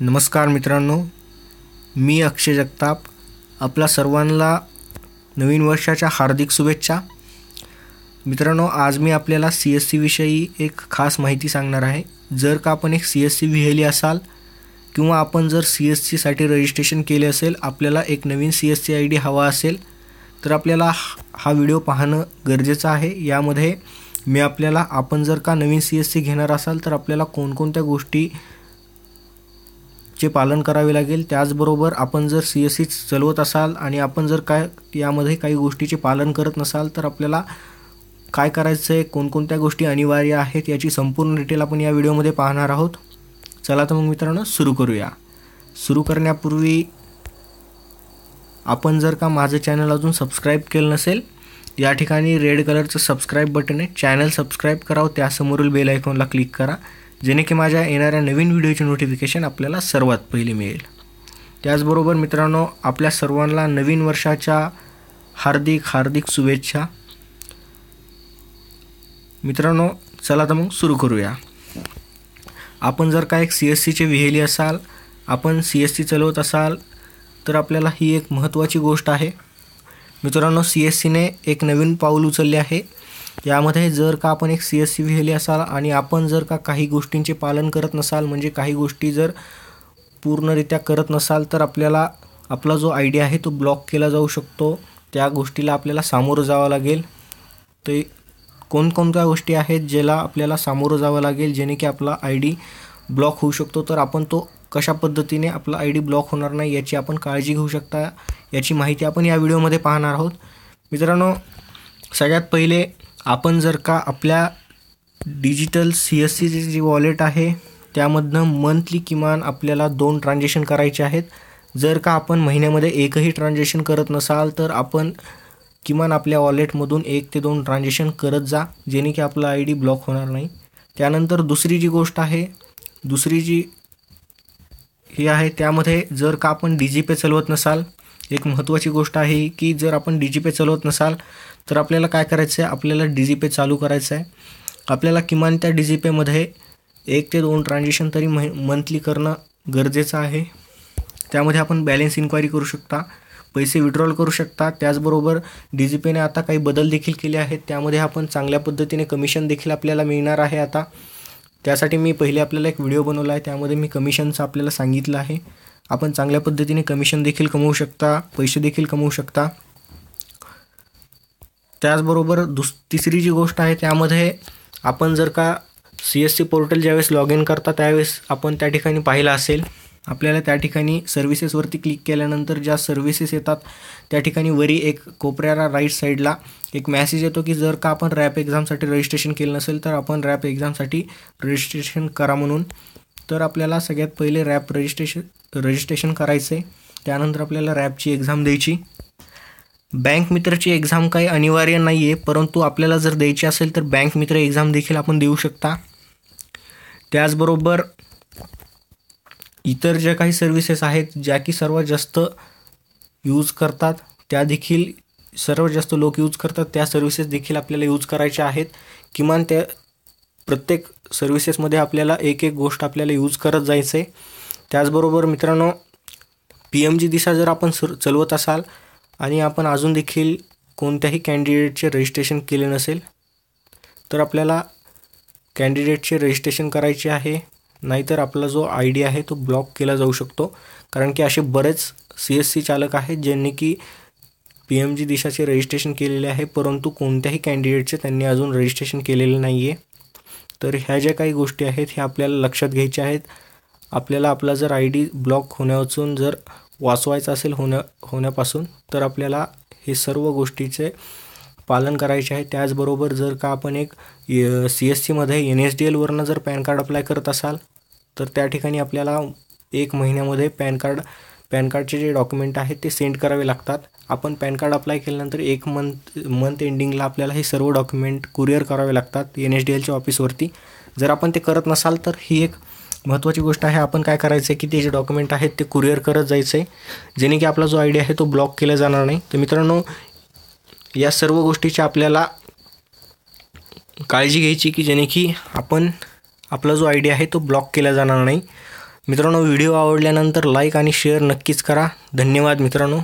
नमस्कार मित्रांनो मी अक्षय जगताप आपल्या सर्वांना नवीन वर्षाच्या हार्दिक शुभेच्छा मित्रांनो आज मी आपल्याला सी एस सीविषयी एक खास माहिती सांगणार आहे जर का आपण एक सी एस सी विहेली असाल किंवा आपण जर सी एस सीसाठी रजिस्ट्रेशन केले असेल आपल्याला एक नवीन C S C I D हवा असेल तर आपल्याला हा व्हिडिओ पाहणं गरजेचं आहे यामध्ये मी आपल्याला आपण जर का नवीन सी एस सी घेणार असाल तर आपल्याला कोणकोणत्या गोष्टी चे पालन करावे लागेल त्याचबरोबर आपण जर सी एस सी चलवत असाल आणि आपण जर काय यामध्ये काही गोष्टीचे पालन करत नसाल तर आपल्याला काय करायचं आहे कोणकोणत्या गोष्टी अनिवार्य आहेत याची संपूर्ण डिटेल आपण या व्हिडिओमध्ये पाहणार आहोत चला तर मग मित्रांनो सुरू करूया सुरू करण्यापूर्वी आपण जर का माझं चॅनल अजून सबस्क्राईब केलं नसेल या ठिकाणी रेड कलरचं सबस्क्राईब बटन आहे चॅनल सबस्क्राईब करावं त्यासमोरील बेल आयकॉनला क्लिक करा जेणे की माझ्या येणाऱ्या नवीन व्हिडिओचे नोटिफिकेशन आपल्याला सर्वात पहिले मिळेल त्याचबरोबर मित्रांनो आपल्या सर्वांना नवीन वर्षाच्या हार्दिक हार्दिक शुभेच्छा मित्रांनो चला तर मग सुरू करूया आपण जर का एक सी एस सीचे विहेली असाल आपण सी एस सी चलवत असाल तर आपल्याला ही एक महत्त्वाची गोष्ट आहे मित्रांनो सी एस सीने एक नवीन पाऊल उचलले आहे यामध्ये जर का आपण एक सी एस सी लिहिली असाल आणि आपण जर का काही गोष्टींचे पालन करत नसाल म्हणजे काही गोष्टी जर पूर्णरित्या करत नसाल तर आपल्याला आपला जो डी आहे तो ब्लॉक केला जाऊ शकतो त्या गोष्टीला आपल्याला सामोरं जावं लागेल ते कोणकोणत्या गोष्टी आहेत ज्याला आपल्याला सामोरं जावं लागेल जेणे की आपला आय डी ब्लॉक होऊ शकतो तर आपण तो कशा पद्धतीने आपला आय डी ब्लॉक होणार नाही याची आपण काळजी घेऊ शकता याची माहिती आपण या व्हिडिओमध्ये पाहणार आहोत मित्रांनो सगळ्यात पहिले आपण जर का आपल्या डिजिटल सी एस सीचे जे वॉलेट आहे त्यामधनं मंथली किमान आपल्याला दोन ट्रान्झॅक्शन करायचे आहेत जर का आपण महिन्यामध्ये एकही ट्रान्झॅक्शन करत नसाल तर आपण किमान आपल्या वॉलेटमधून एक ते दोन ट्रान्झॅक्शन करत जा जेणे की आपला आय डी ब्लॉक होणार नाही त्यानंतर दुसरी जी गोष्ट आहे दुसरी जी हे आहे त्यामध्ये जर का आपण डी जी पे चलवत नसाल एक महत्त्वाची गोष्ट आहे की जर आपण डी जी पे चलवत नसाल तर आपल्याला काय करायचं आहे आपल्याला डी जी पे चालू करायचं आहे आपल्याला किमान त्या डी जी पेमध्ये एक ते दोन ट्रान्झॅक्शन तरी मह मंथली करणं गरजेचं आहे त्यामध्ये आपण बॅलेन्स इन्क्वायरी करू शकता पैसे विड्रॉल करू शकता त्याचबरोबर डी जी पेने आता काही बदल देखील केले आहेत त्यामध्ये आपण चांगल्या पद्धतीने कमिशन देखील आपल्याला मिळणार आहे आता त्यासाठी मी पहिले आपल्याला एक व्हिडिओ बनवला आहे त्यामध्ये मी कमिशनचं आपल्याला सांगितलं आहे आपण चांगल्या पद्धतीने कमिशन देखील कमवू शकता पैसे देखील कमवू शकता त्याचबरोबर दुस तिसरी जी गोष्ट आहे त्यामध्ये आपण जर का सी एस सी पोर्टल ज्यावेळेस लॉग इन करता त्यावेळेस आपण त्या ठिकाणी पाहिलं असेल आपल्याला त्या ठिकाणी सर्व्हिसेसवरती क्लिक केल्यानंतर ज्या सर्व्हिसेस येतात त्या ठिकाणी वरी एक कोपऱ्याला राईट साईडला एक मॅसेज येतो की जर का आपण रॅप एक्झामसाठी रजिस्ट्रेशन केलं नसेल तर आपण रॅप एक्झामसाठी रजिस्ट्रेशन करा म्हणून तर आपल्याला सगळ्यात पहिले रॅप रजिस्ट्रेशन रजिस्ट्रेशन करायचं आहे त्यानंतर आपल्याला रॅपची एक्झाम द्यायची बँक मित्रची एक्झाम काही अनिवार्य नाही आहे परंतु आपल्याला जर द्यायची असेल तर बँक मित्र एक्झाम देखील आपण देऊ शकता त्याचबरोबर इतर ज्या काही सर्विसेस आहेत ज्या की सर्वात जास्त यूज करतात त्या देखील सर्वात जास्त लोक यूज करतात त्या सर्व्हिसेस देखील आपल्याला यूज करायच्या आहेत किमान त्या प्रत्येक सर्विसेसमध्ये आपल्याला एक एक गोष्ट आपल्याला यूज करत जायचं आहे त्याचबरोबर मित्रांनो पी एम जी दिशा जर आपण सुर चालवत असाल आणि आपण अजून देखील कोणत्याही कॅन्डिडेटचे रजिस्ट्रेशन केले नसेल तर आपल्याला कॅन्डिडेटचे रजिस्ट्रेशन करायचे आहे नाहीतर आपला जो आय डी आहे तो ब्लॉक केला जाऊ शकतो कारण की असे बरेच सी एस सी चालक आहेत ज्यांनी की पी एम जी दिशाचे रजिस्ट्रेशन केलेले आहे परंतु कोणत्याही कॅन्डिडेटचे त्यांनी अजून रजिस्ट्रेशन केलेले नाही आहे तर ह्या ज्या काही गोष्टी आहेत ह्या आपल्याला लक्षात घ्यायच्या आहेत आपल्याला आपला जर आय डी ब्लॉक होण्यापासून जर वाचवायचा असेल होण्या होण्यापासून तर आपल्याला हे सर्व गोष्टीचे पालन करायचे आहे त्याचबरोबर जर का आपण एक सी एस सीमध्ये एन एस डी एलवरनं जर पॅन कार्ड अप्लाय करत असाल तर त्या ठिकाणी आपल्याला एक महिन्यामध्ये पॅन कार्ड पॅन कार्डचे जे डॉक्युमेंट आहेत ते सेंड करावे लागतात आपण पॅन कार्ड अप्लाय केल्यानंतर एक मंथ मंथ एंडिंगला आपल्याला हे सर्व डॉक्युमेंट कुरिअर करावे लागतात एन एस डी एलच्या ऑफिसवरती जर आपण ते करत नसाल तर ही एक महत्त्वाची गोष्ट आहे आपण काय करायचं आहे की ते जे डॉक्युमेंट आहेत ते कुरिअर करत जायचं आहे जेणे की आपला जो आयडिया आहे तो ब्लॉक केला जाणार नाही तर मित्रांनो या सर्व गोष्टीची आपल्याला काळजी घ्यायची की जेणे की आपण आपला जो आयडिया आहे तो ब्लॉक केला जाणार नाही मित्रांनो व्हिडिओ आवडल्यानंतर लाईक आणि शेअर नक्कीच करा धन्यवाद मित्रांनो